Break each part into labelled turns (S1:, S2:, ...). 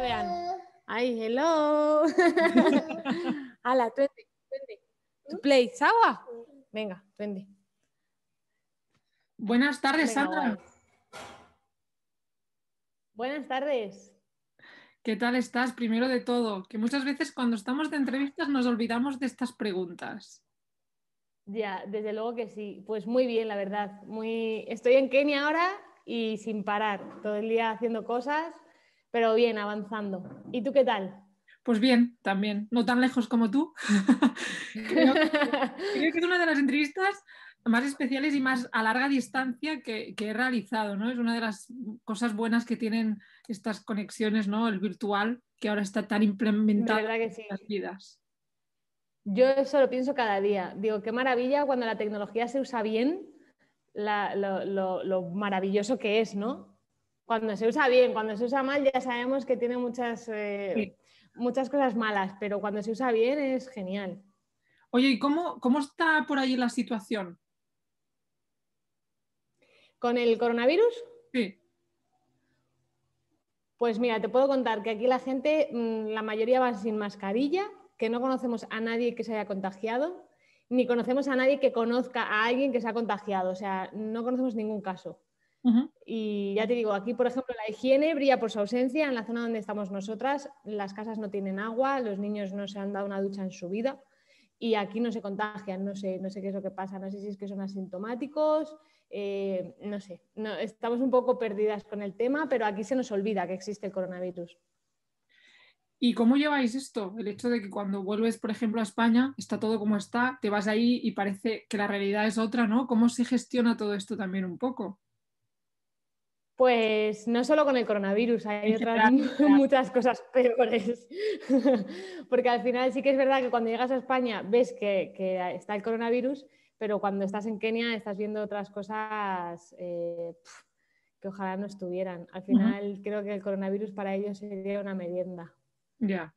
S1: vean.
S2: Ay, hello. Hala, tuende,
S1: tuende. ¿Tu play,
S2: agua. Venga, tuende.
S1: Buenas tardes, Sandra. Buenas tardes. ¿Qué tal estás? Primero de todo, que muchas veces cuando estamos de entrevistas nos olvidamos de estas preguntas.
S2: Ya, desde luego que sí. Pues muy bien, la verdad. Muy... Estoy en Kenia ahora y sin parar, todo el día haciendo cosas pero bien, avanzando. ¿Y tú qué tal?
S1: Pues bien, también, no tan lejos como tú. creo, que es una de las entrevistas más especiales y más a larga distancia que, he realizado, ¿no? Es una de las cosas buenas que tienen estas conexiones, ¿no? El virtual, que ahora está tan implementado en las vidas.
S2: Yo eso lo pienso cada día. Digo, qué maravilla cuando la tecnología se usa bien, lo, lo maravilloso que es, ¿no? cuando se usa bien, cuando se usa mal ya sabemos que tiene muchas, eh, muchas cosas malas, pero cuando se usa bien es genial.
S1: Oye, ¿y cómo, cómo está por ahí la situación? ¿Con el coronavirus? Sí. Pues
S2: mira, te puedo contar que aquí la gente, mm, la mayoría va sin mascarilla, que no conocemos a nadie que se haya contagiado, ni conocemos a nadie que conozca a alguien que se ha contagiado, o sea, no conocemos ningún caso. Y ya te digo, aquí, por ejemplo, la higiene brilla por su ausencia. En la zona donde estamos nosotras, las casas no tienen agua, los niños no se han dado una ducha en su vida y aquí no se contagian. No sé, qué es lo que pasa, no sé si es que son asintomáticos, eh, no sé. estamos un poco perdidas con el tema, pero aquí se nos olvida que existe el
S1: coronavirus. ¿Y cómo lleváis esto? El hecho de que cuando vuelves, por ejemplo, a España, está todo como está, te vas ahí y parece que la realidad es otra, ¿no? ¿Cómo se gestiona todo esto también un poco?
S2: Pues no solo con el coronavirus, hay otras muchas cosas peores. Porque al final sí que es verdad que cuando llegas a España ves que, está el coronavirus, pero cuando estás en Kenia estás viendo otras cosas eh, que ojalá no estuvieran. Al final creo que el coronavirus para ellos sería una merienda.
S1: Ya.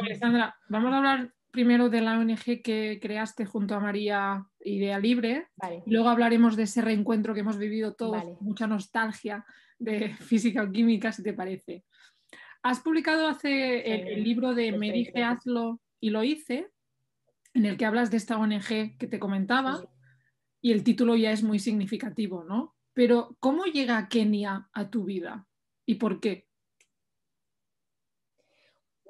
S1: Alexandra, pues, vamos a hablar primero de la ONG que creaste junto a María idea libre. Y luego hablaremos de ese reencuentro que hemos vivido todos, mucha nostalgia de física o química, si te parece. Has publicado hace el, libro de Me dije hazlo y lo hice, en el que hablas de esta ONG que te comentaba, y el título ya es muy significativo, ¿no? Pero, ¿cómo llega Kenia a tu vida y por qué?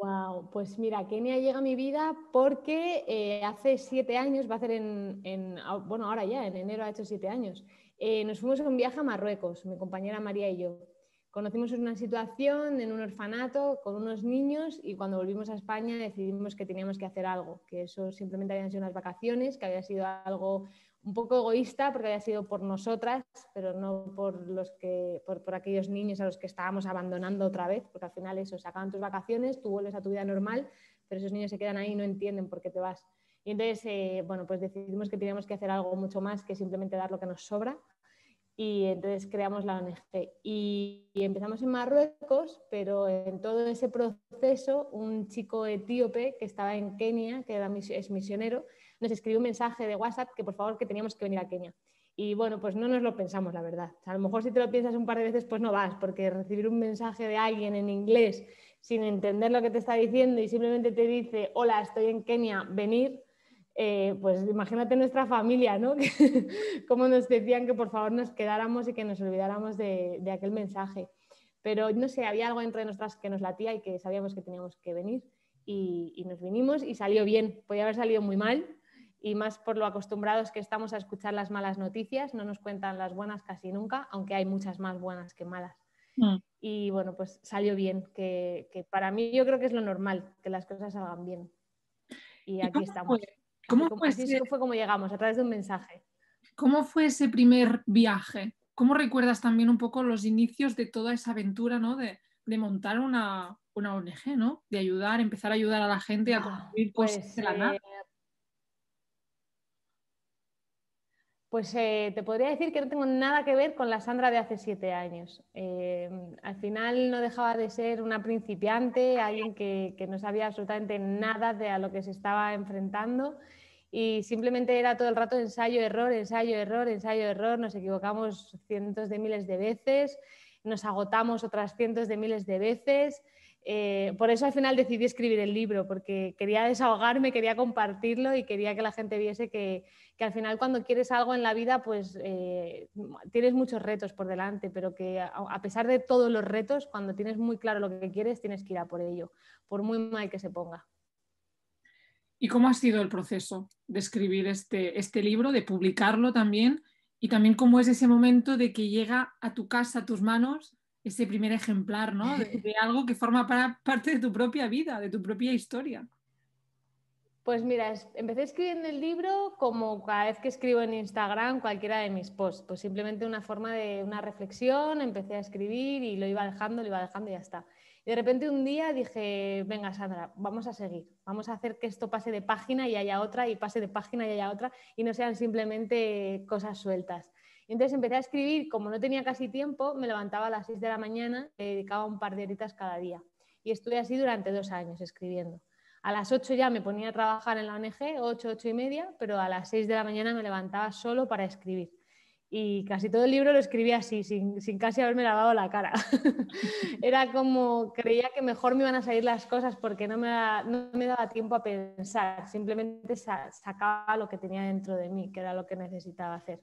S2: Wow, pues mira, Kenia llega a mi vida porque eh, hace siete años, va a ser en, ah, bueno, ahora ya, en enero ha hecho siete años, eh, nos fuimos en un viaje a Marruecos, mi compañera María y yo. Conocimos una situación en un orfanato con unos niños y cuando volvimos a España decidimos que teníamos que hacer algo, que eso simplemente habían sido unas vacaciones, que había sido algo un poco egoísta porque había sido por nosotras, pero no por, los que, por, por, aquellos niños a los que estábamos abandonando otra vez, porque al final eso, se acaban tus vacaciones, tú vuelves a tu vida normal, pero esos niños se quedan ahí y no entienden por qué te vas. Y entonces, eh, bueno, pues decidimos que teníamos que hacer algo mucho más que simplemente dar lo que nos sobra. Y entonces creamos la ONG. Y, empezamos en Marruecos, pero en todo ese proceso, un chico etíope que estaba en Kenia, que es misionero, nos escribió un mensaje de WhatsApp que por favor que teníamos que venir a Kenia. Y bueno, pues no nos lo pensamos, la verdad. a lo mejor si te lo piensas un par de veces, pues no vas, porque recibir un mensaje de alguien en inglés sin entender lo que te está diciendo y simplemente te dice, hola, estoy en Kenia, venir, eh, pues imagínate nuestra familia, ¿no? Cómo nos decían que por favor nos quedáramos y que nos olvidáramos de, aquel mensaje. Pero no sé, había algo entre nosotras que nos latía y que sabíamos que teníamos que venir y, y nos vinimos y salió bien. Podía haber salido muy mal, y más por lo acostumbrados que estamos a escuchar las malas noticias, no nos cuentan las buenas casi nunca, aunque hay muchas más buenas que malas. Mm. Y bueno, pues salió bien, que, para mí yo creo que es lo normal, que las cosas salgan bien.
S1: Y, aquí estamos. Fue, ¿Cómo fue, como llegamos, a través de un mensaje. ¿Cómo fue ese primer viaje? ¿Cómo recuerdas también un poco los inicios de toda esa aventura, ¿no? De, montar una, ONG, ¿no? De ayudar, empezar a ayudar a la gente a ah, construir pues, la nada. Eh,
S2: Pues eh, te podría decir que no tengo nada que ver con la Sandra de hace siete años. Eh, al final no dejaba de ser una principiante, alguien que, que no sabía absolutamente nada de a lo que se estaba enfrentando y simplemente era todo el rato ensayo, error, ensayo, error, ensayo, error. Nos equivocamos cientos de miles de veces, nos agotamos otras cientos de miles de veces. Eh, por eso al final decidí escribir el libro, porque quería desahogarme, quería compartirlo y quería que la gente viese que, al final cuando quieres algo en la vida, pues eh, tienes muchos retos por delante, pero que a, pesar de todos los retos, cuando tienes muy claro lo que quieres, tienes que ir a por ello, por muy mal que se ponga.
S1: ¿Y cómo ha sido el proceso de escribir este, este libro, de publicarlo también? Y también cómo es ese momento de que llega a tu casa, a tus manos, ese primer ejemplar, ¿no? De, algo que forma parte de tu propia vida, de tu propia historia.
S2: Pues mira, empecé escribiendo el libro como cada vez que escribo en Instagram cualquiera de mis posts, pues simplemente una forma de una reflexión, empecé a escribir y lo iba dejando, lo iba dejando y ya está. Y de repente un día dije, venga Sandra, vamos a seguir, vamos a hacer que esto pase de página y haya otra y pase de página y haya otra y no sean simplemente cosas sueltas. Y entonces empecé a escribir, como no tenía casi tiempo, me levantaba a las 6 de la mañana, me dedicaba un par de horitas cada día. Y estuve así durante dos años escribiendo. A las 8 ya me ponía a trabajar en la ONG, 8, 8 y media, pero a las 6 de la mañana me levantaba solo para escribir. Y casi todo el libro lo escribí así, sin, casi haberme lavado la cara. Era como, creía que mejor me iban a salir las cosas porque no me daba tiempo a pensar, simplemente sacaba lo que tenía dentro de mí, que era lo que necesitaba hacer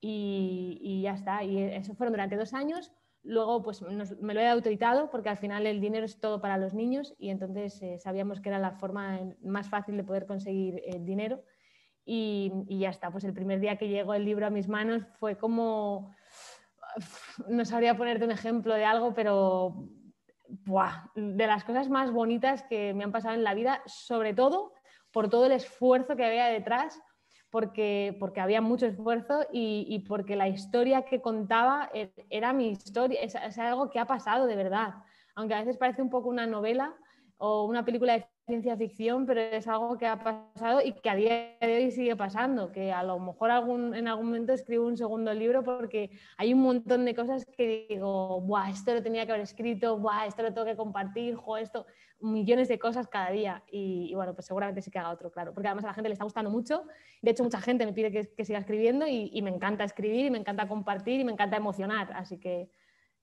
S2: y, ya está. Y eso fueron durante dos años. Luego, pues me lo he autoritado porque al final el dinero es todo para los niños y entonces eh, sabíamos que era la forma más fácil de poder conseguir el dinero. Y, y, ya está, pues el primer día que llegó el libro a mis manos fue como, no sabría ponerte un ejemplo de algo, pero de las cosas más bonitas que me han pasado en la vida, sobre todo por todo el esfuerzo que había detrás porque, había mucho esfuerzo y, porque la historia que contaba e, era mi historia, es algo que ha pasado de verdad. Aunque a veces parece un poco una novela, o una película de ciencia ficción, pero es algo que ha pasado y que a día de hoy sigue pasando, que a lo mejor algún, en algún momento escribo un segundo libro porque hay un montón de cosas que digo, Buah, esto lo tenía que haber escrito, Buah, esto lo tengo que compartir, jo, esto, millones de cosas cada día y, bueno, pues seguramente sí que haga otro, claro, porque además a la gente le está gustando mucho, de hecho mucha gente me pide que, siga escribiendo y, me encanta escribir y me encanta compartir y me encanta emocionar, así que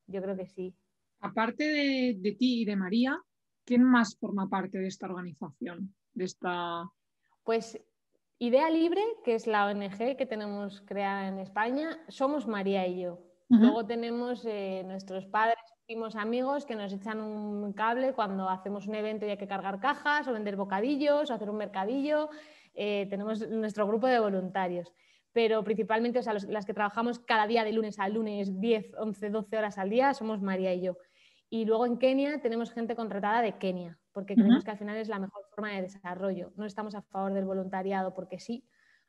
S2: yo creo que sí. Aparte
S1: de, de ti y de María, ¿quién más forma parte de esta organización? De esta... Pues Idea Libre, que es la ONG que tenemos creada en
S2: España, somos María y yo. Luego tenemos eh, nuestros padres, primos, amigos que nos echan un cable cuando hacemos un evento y hay que cargar cajas o vender bocadillos o hacer un mercadillo. Eh, tenemos nuestro grupo de voluntarios. Pero principalmente, las que trabajamos cada día de lunes a lunes, 10, 11, 12 horas al día, somos María y yo. Y luego en Kenia tenemos gente contratada de Kenia, porque creemos que al final es la mejor forma de desarrollo. No estamos a favor del voluntariado porque sí,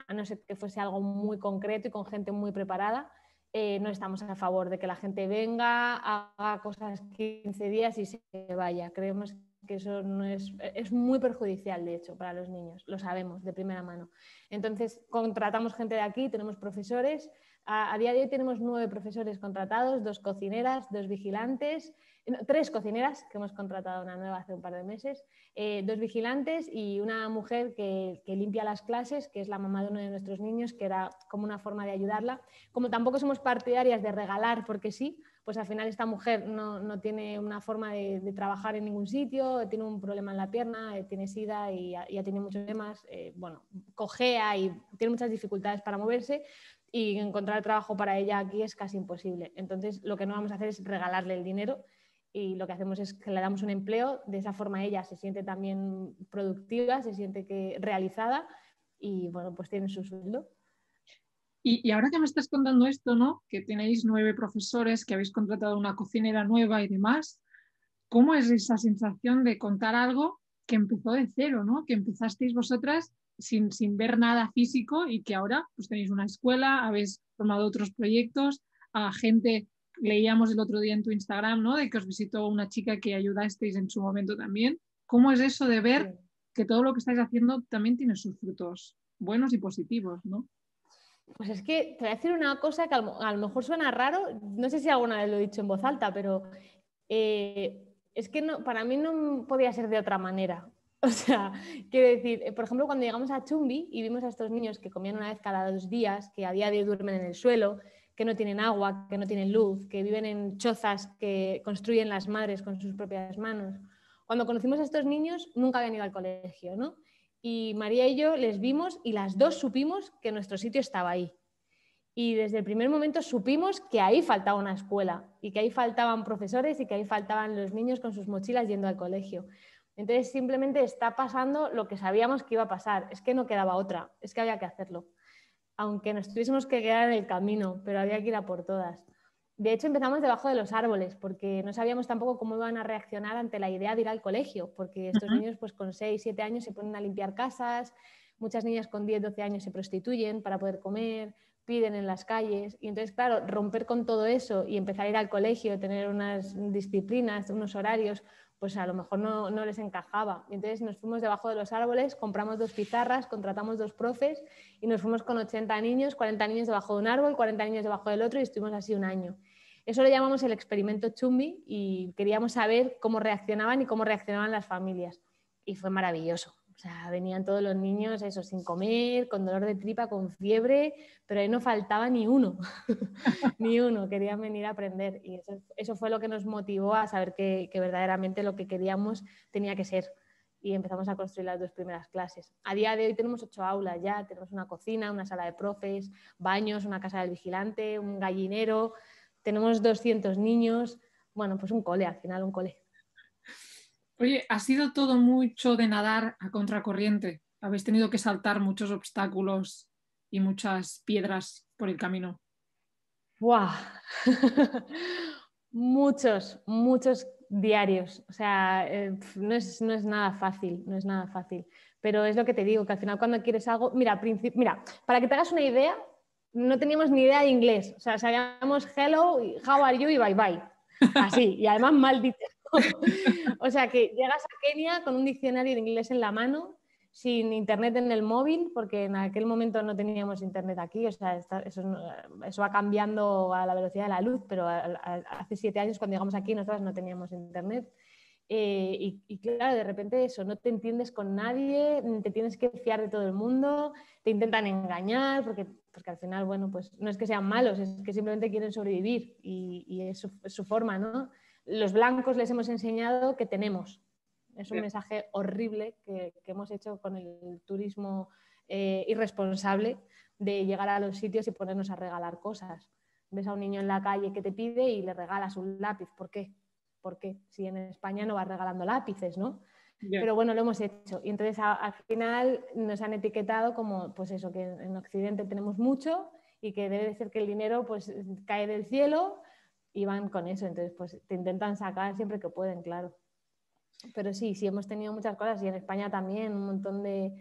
S2: a no ser que fuese algo muy concreto y con gente muy preparada. Eh, no estamos a favor de que la gente venga, haga cosas 15 días y se vaya. Creemos que eso no es, es muy perjudicial, de hecho, para los niños, lo sabemos de primera mano. Entonces, contratamos gente de aquí, tenemos profesores. A, a día de hoy tenemos nueve profesores contratados, dos cocineras, dos vigilantes, tres cocineras que hemos contratado una nueva hace un par de meses, eh, dos vigilantes y una mujer que, limpia las clases, que es la mamá de uno de nuestros niños, que era como una forma de ayudarla. Como tampoco somos partidarias de regalar porque sí, pues al final esta mujer no, no tiene una forma de, trabajar en ningún sitio, tiene un problema en la pierna, eh, tiene sida y ya tiene muchos problemas, eh, bueno, cojea y tiene muchas dificultades para moverse, y encontrar trabajo para ella aquí es casi imposible. Entonces, lo que no vamos a hacer es regalarle el dinero, y lo que hacemos es que le damos un empleo, de esa forma ella se siente también productiva, se siente que realizada y bueno, pues tiene su sueldo.
S1: Y, ahora que me estás contando esto, ¿no? Que tenéis nueve profesores, que habéis contratado una cocinera nueva y demás, ¿cómo es esa sensación de contar algo que empezó de cero, ¿no? Que empezasteis vosotras sin, sin ver nada físico y que ahora pues tenéis una escuela, habéis formado otros proyectos, a gente leíamos el otro día en tu Instagram, ¿no? De que os visitó una chica que ayudasteis en su momento también. ¿Cómo es eso de ver que todo lo que estáis haciendo también tiene sus frutos buenos y positivos, ¿no? Pues es que te voy a decir una
S2: cosa que a lo, mejor suena raro, no sé si alguna vez lo he dicho en voz alta, pero eh, es que no, para mí no podía ser de otra manera. O sea, quiero decir, eh, por ejemplo, cuando llegamos a Chumbi y vimos a estos niños que comían una vez cada dos días, que a día de hoy duermen en el suelo, que no tienen agua, que no tienen luz, que viven en chozas que construyen las madres con sus propias manos. Cuando conocimos a estos niños, nunca habían ido al colegio, ¿no? Y María y yo les vimos y las dos supimos que nuestro sitio estaba ahí. Y desde el primer momento supimos que ahí faltaba una escuela y que ahí faltaban profesores y que ahí faltaban los niños con sus mochilas yendo al colegio. Entonces simplemente está pasando lo que sabíamos que iba a pasar. Es que no quedaba otra, es que había que hacerlo aunque nos tuviésemos que quedar en el camino, pero había que ir a por todas. De hecho, empezamos debajo de los árboles, porque no sabíamos tampoco cómo iban a reaccionar ante la idea de ir al colegio, porque estos niños, pues con 6, 7 años, se ponen a limpiar casas, muchas niñas con 10, 12 años se prostituyen para poder comer, piden en las calles. Y entonces, claro, romper con todo eso y empezar a ir al colegio, tener unas disciplinas, unos horarios, pues a lo mejor no, les encajaba. Y entonces nos fuimos debajo de los árboles, compramos dos pizarras, contratamos dos profes y nos fuimos con 80 niños, 40 niños debajo de un árbol, 40 niños debajo del otro y estuvimos así un año. Eso lo llamamos el experimento Chumbi y queríamos saber cómo reaccionaban y cómo reaccionaban las familias. Y fue maravilloso. O sea, venían todos los niños, eso, sin comer, con dolor de tripa, con fiebre, pero ahí no faltaba ni uno, ni uno, querían venir a aprender. Y eso, fue lo que nos motivó a saber que, que, verdaderamente lo que queríamos tenía que ser. Y empezamos a construir las dos primeras clases. A día de hoy tenemos ocho aulas ya, tenemos una cocina, una sala de profes, baños, una casa del vigilante, un gallinero, tenemos 200 niños, bueno, pues un cole, al final un
S1: cole. Oye, ha sido todo mucho de nadar a contracorriente. Habéis tenido que saltar muchos obstáculos y muchas piedras por el camino. ¡Buah!
S2: muchos, muchos diarios. O sea, eh, no, es, nada fácil, no es nada fácil. Pero es lo que te digo, que al final cuando quieres algo, mira, mira, para que te hagas una idea, no teníamos ni idea de inglés. O sea, sabíamos hello, how are you y bye bye. Así, y además mal o sea que llegas a Kenia con un diccionario de inglés en la mano, sin internet en el móvil, porque en aquel momento no teníamos internet aquí, o sea, eso, va cambiando a la velocidad de la luz, pero hace siete años cuando llegamos aquí nosotras no teníamos internet. Eh, y, claro, de repente eso, no te entiendes con nadie, te tienes que fiar de todo el mundo, te intentan engañar, porque, porque al final, bueno, pues no es que sean malos, es que simplemente quieren sobrevivir y, es su forma, ¿no? los blancos les hemos enseñado que tenemos. Es un mensaje horrible que, hemos hecho con el turismo eh, irresponsable de llegar a los sitios y ponernos a regalar cosas. Ves a un niño en la calle que te pide y le regalas un lápiz. ¿Por qué? Porque si en España no vas regalando lápices, ¿no? Pero bueno, lo hemos hecho. Y entonces al final nos han etiquetado como, pues eso, que en Occidente tenemos mucho y que debe de ser que el dinero pues cae del cielo y van con eso, entonces pues te intentan sacar siempre que pueden, claro. Pero sí, sí hemos tenido muchas cosas y en España también un montón de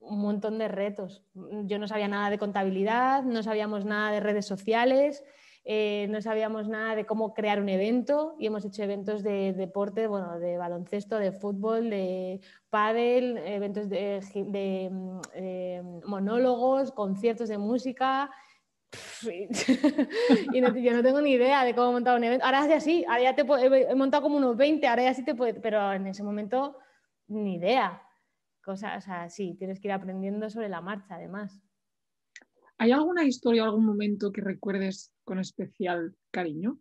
S2: un montón de retos. Yo no sabía nada de contabilidad, no sabíamos nada de redes sociales, eh, no sabíamos nada de cómo crear un evento y hemos hecho eventos de deporte, bueno, de baloncesto, de fútbol, de pádel, eventos de, mm, eh, monólogos, conciertos de música, y yo no tengo ni idea de cómo he montado un evento. Ahora ya así ahora te he montado como unos 20, ahora ya sí te puede, pero en ese momento ni idea. Cosa, o sea, sí, tienes que ir aprendiendo sobre la marcha además.
S1: ¿Hay alguna historia, algún momento que recuerdes con especial cariño?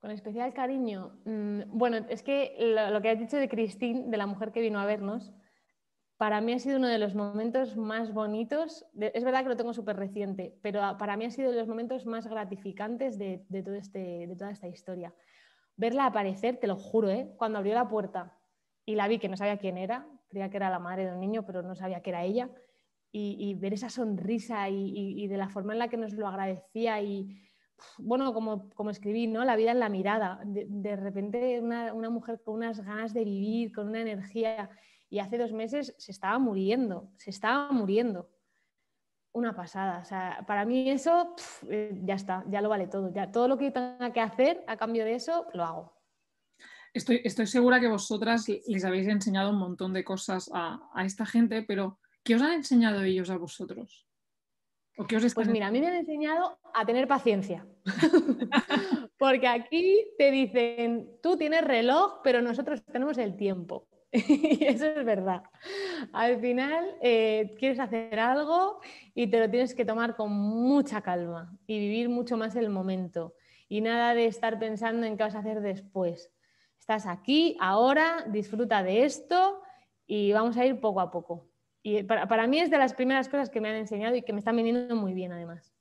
S2: Con especial cariño. Mm, bueno, es que lo, que has dicho de Cristín, de la mujer que vino a vernos, para mí ha sido uno de los momentos más bonitos, es verdad que lo tengo súper reciente, pero para mí ha sido de los momentos más gratificantes de, este, toda esta historia. Verla aparecer, te lo juro, ¿eh? cuando abrió la puerta y la vi que no sabía quién era, creía que era la madre de un niño, pero no sabía que era ella, y, ver esa sonrisa y, de la forma en la que nos lo agradecía y, bueno, como, escribí, ¿no? La vida en la mirada, de, repente una mujer con unas ganas de vivir, con una energía y hace dos meses se estaba muriendo, se estaba muriendo. Una pasada. O sea, para mí eso eh, ya está, ya lo vale todo. Ya todo lo que tenga que hacer a cambio de eso,
S1: lo hago. Estoy, estoy segura que vosotras les habéis enseñado un montón de cosas a, esta gente, pero ¿qué os han enseñado ellos a vosotros? os Pues mira,
S2: a mí me han enseñado a tener paciencia. Porque aquí te dicen, tú tienes reloj, pero nosotros tenemos el tiempo. y eso es verdad. Al final eh, quieres hacer algo y te lo tienes que tomar con mucha calma y vivir mucho más el momento. Y nada de estar pensando en qué vas a hacer después. Estás aquí, ahora, disfruta de esto y vamos a ir poco a poco. Y para, para mí es de las primeras cosas que me han enseñado y que me están viniendo muy bien además.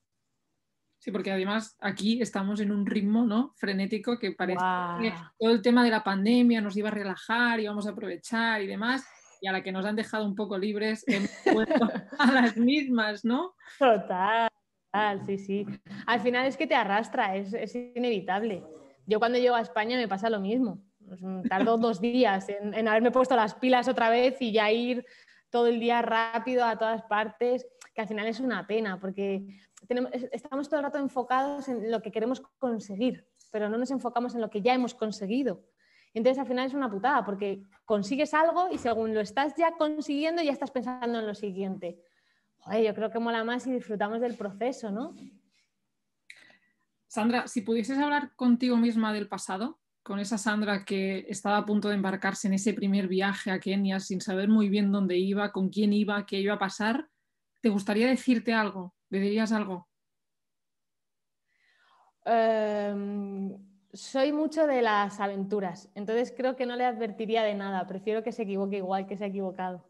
S1: Sí, porque además aquí estamos en un ritmo ¿no? frenético que parece que todo el tema de la pandemia nos iba a relajar, íbamos a aprovechar y demás, y a la que nos han dejado un poco libres, hemos vuelto a las mismas, ¿no? Total, sí, sí. Al final es que te arrastra, es,
S2: inevitable. Yo cuando llego a España me pasa lo mismo. Pues, mm, tardo dos días en, en haberme puesto las pilas otra vez y ya ir todo el día rápido a todas partes, que al final es una pena, porque estamos todo el rato enfocados en lo que queremos conseguir, pero no nos enfocamos en lo que ya hemos conseguido. Entonces al final es una putada, porque consigues algo y según lo estás ya consiguiendo, ya estás pensando en lo siguiente. yo creo que mola más y disfrutamos del proceso, ¿no?
S1: Sandra, si pudieses hablar contigo misma del pasado, con esa Sandra que estaba a punto de embarcarse en ese primer viaje a Kenia sin saber muy bien dónde iba, con quién iba, qué iba a pasar, ¿te gustaría decirte algo? ¿Le dirías algo?
S2: Em, soy mucho de las aventuras, entonces creo que no le advertiría de nada, prefiero que se equivoque igual que se ha equivocado,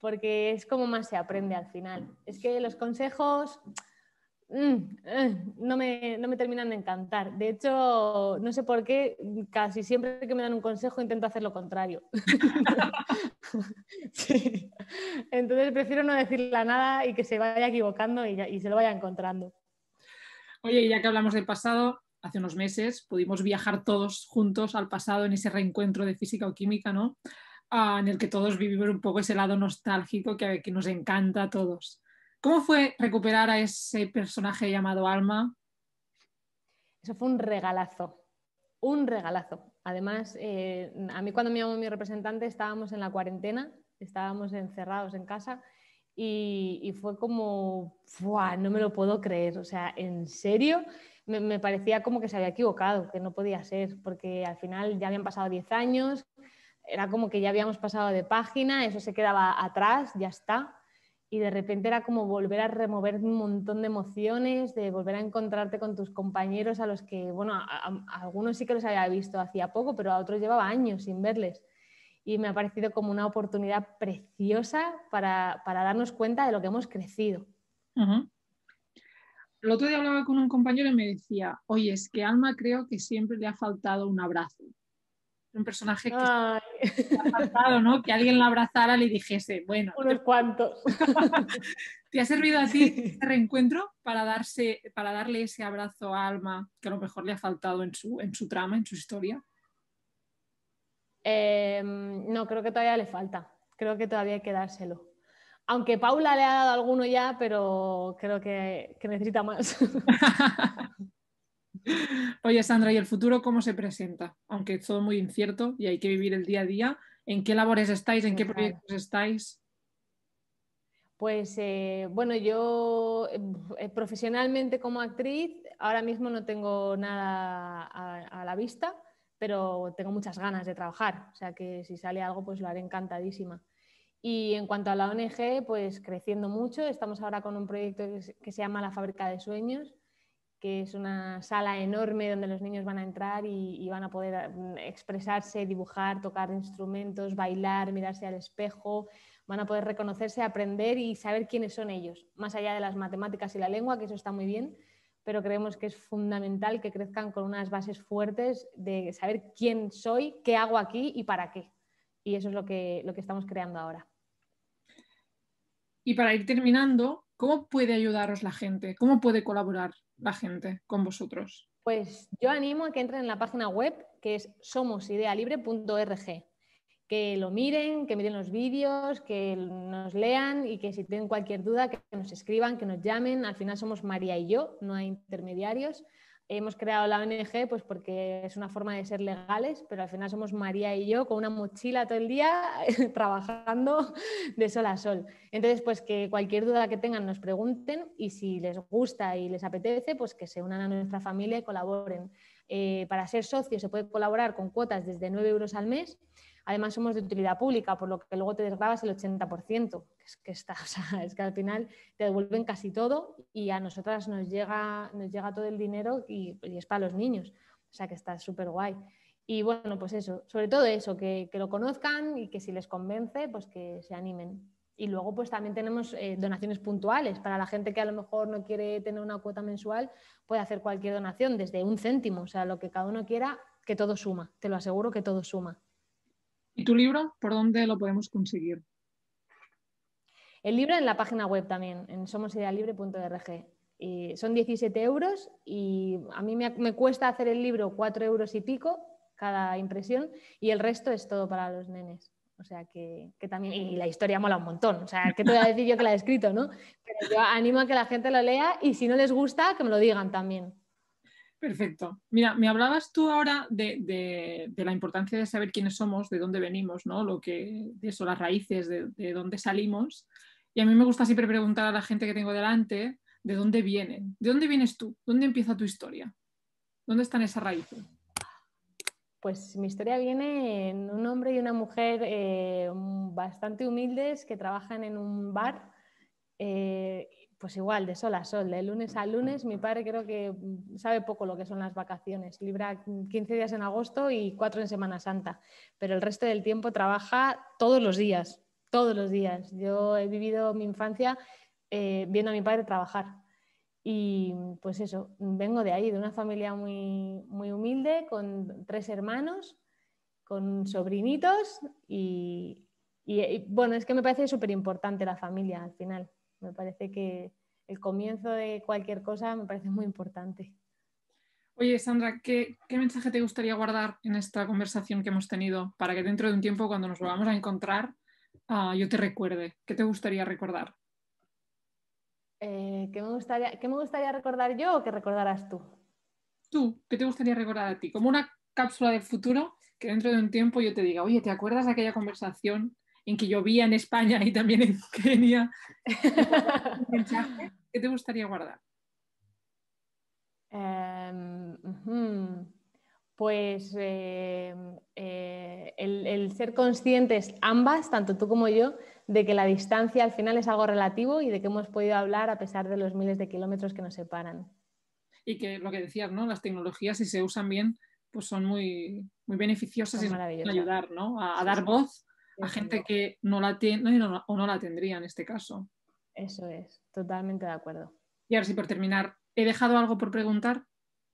S2: porque es como más se aprende al final. Es que los consejos Mm, eh, no me, no me, terminan de encantar. De hecho, no sé por qué, casi siempre que me dan un consejo intento hacer lo contrario. Entonces prefiero no decirle nada y que se vaya equivocando y, se lo vaya encontrando.
S1: Oye, ya que hablamos del pasado, hace unos meses pudimos viajar todos juntos al pasado en ese reencuentro de física o química, ¿no? Ah, en el que todos vivimos un poco ese lado nostálgico que nos encanta a todos. ¿Cómo fue recuperar a ese personaje llamado Alma? Eso fue un regalazo,
S2: un regalazo. Además, eh, a mí cuando me llamó mi representante estábamos en la cuarentena, estábamos encerrados en casa y, fue como, ¡fua! No me lo puedo creer, o sea, ¿en serio? Me, me, parecía como que se había equivocado, que no podía ser, porque al final ya habían pasado 10 años, era como que ya habíamos pasado de página, eso se quedaba atrás, ya está y de repente era como volver a remover un montón de emociones, de volver a encontrarte con tus compañeros a los que, bueno, algunos sí que los había visto hacía poco, pero a otros llevaba años sin verles. Y me ha parecido como una oportunidad preciosa para, darnos cuenta de lo que hemos crecido.
S1: El otro día hablaba con un compañero y me decía, oye, es que Alma creo que siempre le ha faltado un abrazo un personaje que ha faltado, ¿no? Que alguien la abrazara y le dijese, bueno. Unos cuantos. ¿Te ha servido a ti este reencuentro para, para darle ese abrazo a Alma que a lo mejor le ha faltado en su, en su trama, en su historia? Em,
S2: no, creo que todavía le falta. Creo que todavía hay que dárselo. Aunque Paula le ha dado alguno ya, pero creo que, que necesita más.
S1: Oye, Sandra, ¿y el futuro cómo se presenta? Aunque es todo muy incierto y hay que vivir el día a día, ¿en qué labores estáis? ¿En qué proyectos estáis?
S2: Pues eh, bueno, yo eh, profesionalmente como actriz ahora mismo no tengo nada a, la vista, pero tengo muchas ganas de trabajar, o sea que si sale algo pues lo haré encantadísima. Y en cuanto a la ONG, pues creciendo mucho, estamos ahora con un proyecto que se llama La Fábrica de Sueños, que es una sala enorme donde los niños van a entrar y, van a poder ah, mm, expresarse, dibujar, tocar instrumentos, bailar, mirarse al espejo, van a poder reconocerse, aprender y saber quiénes son ellos, más allá de las matemáticas y la lengua, que eso está muy bien, pero creemos que es fundamental que crezcan con unas bases fuertes de saber quién soy, qué hago aquí y para qué. Y eso
S1: es lo que, lo que estamos creando ahora. Y para ir terminando, ¿cómo puede ayudaros la gente? ¿Cómo puede colaborar? la gente con vosotros? Pues
S2: yo animo a que entren en la página web que es somosidealibre.org, que lo miren, que miren los vídeos, que nos lean y que si tienen cualquier duda, que nos escriban, que nos llamen. Al final somos María y yo, no hay intermediarios hemos creado la ONG pues porque es una forma de ser legales, pero al final somos María y yo con una mochila todo el día trabajando de sol a sol. Entonces, pues que cualquier duda que tengan nos pregunten y si les gusta y les apetece, pues que se unan a nuestra familia y colaboren. Eh, para ser socio se puede colaborar con cuotas desde 9 euros al mes. Además, somos de utilidad pública, por lo que luego te desgrabas el 80% que está, o sea, es que al final te devuelven casi todo y a nosotras nos llega, nos llega todo el dinero y, es para los niños. O sea que está súper guay. Y bueno, pues eso, sobre todo eso, que, lo conozcan y que si les convence, pues que se animen. Y luego pues también tenemos eh, donaciones puntuales. Para la gente que a lo mejor no quiere tener una cuota mensual, puede hacer cualquier donación, desde un céntimo, o sea, lo que cada uno quiera, que todo suma. Te lo aseguro que todo suma.
S1: ¿Y tu libro? ¿Por dónde lo podemos conseguir?
S2: El libro en la página web también, en somosidealibre.org. Y son 17 euros y a mí me, cuesta hacer el libro 4 euros y pico cada impresión y el resto es todo para los nenes. O sea que, también, y la historia mola un montón. O sea, ¿qué te voy a decir yo que la he escrito, Pero yo animo a que la gente lo lea y si no les gusta, que me lo digan también.
S1: Perfecto. Mira, me hablabas tú ahora de, la importancia de saber quiénes somos, de dónde venimos, ¿no? Lo que, de eso, las raíces, de dónde salimos. Y a mí me gusta siempre preguntar a la gente que tengo delante de dónde vienen, de dónde vienes tú, dónde empieza tu historia, dónde están esas raíces.
S2: Pues mi historia viene en un hombre y una mujer eh, bastante humildes que trabajan en un bar, eh, pues igual, de sol a sol, de lunes a lunes. Mi padre creo que sabe poco lo que son las vacaciones, libra 15 días en agosto y 4 en Semana Santa, pero el resto del tiempo trabaja todos los días, todos los días. Yo he vivido mi infancia eh, viendo a mi padre trabajar. Y pues eso, vengo de ahí, de una familia muy, muy humilde, con tres hermanos, con sobrinitos y, bueno, es que me parece súper importante la familia al final. Me parece que el comienzo de cualquier cosa me parece muy importante.
S1: Oye, Sandra, ¿qué, ¿qué, mensaje te gustaría guardar en esta conversación que hemos tenido para que dentro de un tiempo, cuando nos volvamos a encontrar, Ah, yo te recuerde? ¿Qué te gustaría recordar?
S2: Eh, ¿qué, me gustaría, ¿Qué me gustaría recordar yo o qué recordarás tú?
S1: Tú, ¿qué te gustaría recordar a ti? Como una cápsula de futuro que dentro de un tiempo yo te diga, oye, ¿te acuerdas de aquella conversación en que llovía en España y también en Kenia? ¿Qué te gustaría guardar? Em,
S2: pues eh, eh, el, ser conscientes ambas, tanto tú como yo, de que la distancia al final es algo relativo y de que hemos podido hablar a pesar de los miles de kilómetros que nos separan.
S1: Y que lo que decías, ¿no? Las tecnologías, si se usan bien, pues son muy, muy beneficiosas y ayudar, ¿no? A, dar voz a gente que no la tiene o no la tendría en este caso. Eso es, totalmente de acuerdo. Y ahora sí, por terminar, ¿he dejado algo por preguntar?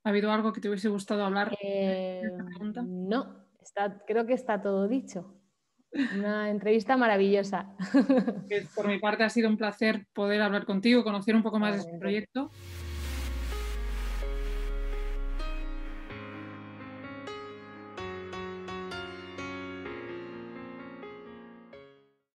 S1: ¿Ha habido algo que te hubiese gustado hablar? Eh, no, creo que está todo dicho. Una entrevista maravillosa. Pues por mi parte ha sido un placer poder hablar contigo, conocer un poco más de este proyecto.